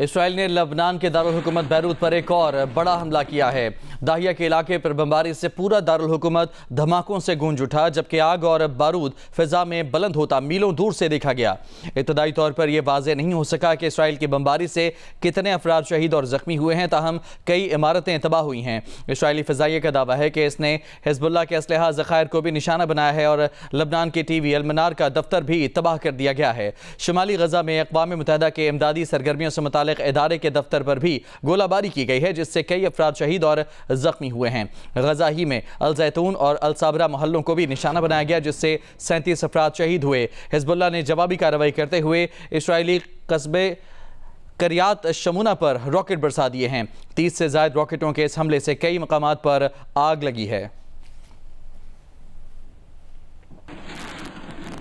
Israel ने लबनान के दारकूमत Beirut पर एक और बड़ा हमला किया है दाहिया के इलाके पर बमबारी से पूरा दारकूमत धमाकों से गूंज उठा जबकि आग और बारूद फिजा में बुलंद होता मीलों दूर से देखा गया इब्तदाई तौर पर यह वाज नहीं हो सका कि इसराइल की बमबारी से कितने अफराद शहीद और जख्मी हुए हैं ताहम कई इमारतें तबाह हुई हैं इसराइली फ़जाइये का दावा है कि इसने हिजबुल्ला के इसलह ज़खायर को भी निशाना बनाया है और लबनान के टी वी अलमनार का दफ्तर भी तबाह कर दिया गया है शुमाली गजा में अकवा मुतहदा के इमदादी सरगर्मियों से मुताबिक मुतल इदारे के दफ्तर पर भी गोलाबारी की गई है जिससे कई अफराद शहीद और ज़ख्मी हुए हैं गजा ही में अलजैतून और अलसाबरा मोहल्लों को भी निशाना बनाया गया जिससे सैंतीस अफराद शहीद हुए हिजबुल्ला ने जवाबी कार्रवाई करते हुए इसराइली कस्बे करियात शमुना पर रॉकेट बरसा दिए हैं तीस से जायद रॉकेटों के इस हमले से कई मकाम पर आग लगी है